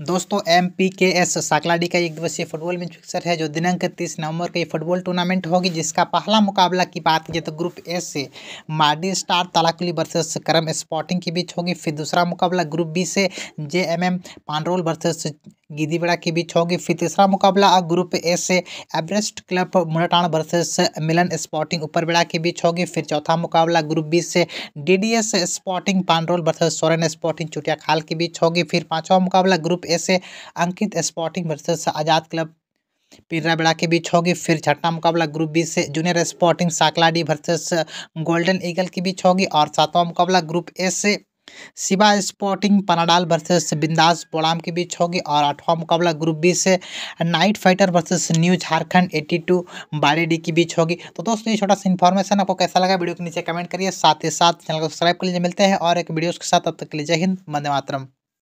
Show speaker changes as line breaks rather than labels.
दोस्तों M P K S Sakladi का एक दिवसीय फुटबॉल में फिक्सर है जो दिनांक तीस नवंबर का ये फुटबॉल टूर्नामेंट होगी जिसका पहला मुकाबला की बात की जाए तो ग्रुप ए से Mardi star Talakuli versus Karam sporting के बीच होगी फिर दूसरा मुकाबला ग्रुप बी से J M M Pandrol versus Gidibada के बीच होगी फिर तीसरा मुकाबला ग्रुप ए से Everest club Munatan versus Milan sporting Uparbeda के बीच होगी फिर चौथा मुकाबला ग्रुप बी से DDS sporting Pandol versus Soren sporting Chutiya Khal के बीच होगी फिर पांचवा मुकाबला ग्रुप ए से Ankit sporting versus Azad club Beda के बीच होगी फिर छठा मुकाबला ग्रुप बी से junior sporting Sakladi versus golden eagle के बीच होगी और सातवां मुकाबला ग्रुप ए से शिवा स्पोर्टिंग पनाडाल वर्सेस बिंदास बोराम के बीच होगी और आठवां मुकाबला ग्रुप बी से night fighter versus new Jharkhand eighty two Baredi के बीच होगी तो दोस्तों ये छोटा सा इन्फॉर्मेशन आपको कैसा लगा वीडियो के नीचे कमेंट करिए साथ ही साथ चैनल को सब्सक्राइब कर लीजिए मिलते हैं और एक वीडियो के साथ अब तक के लिए जय हिंद वंदे मातरम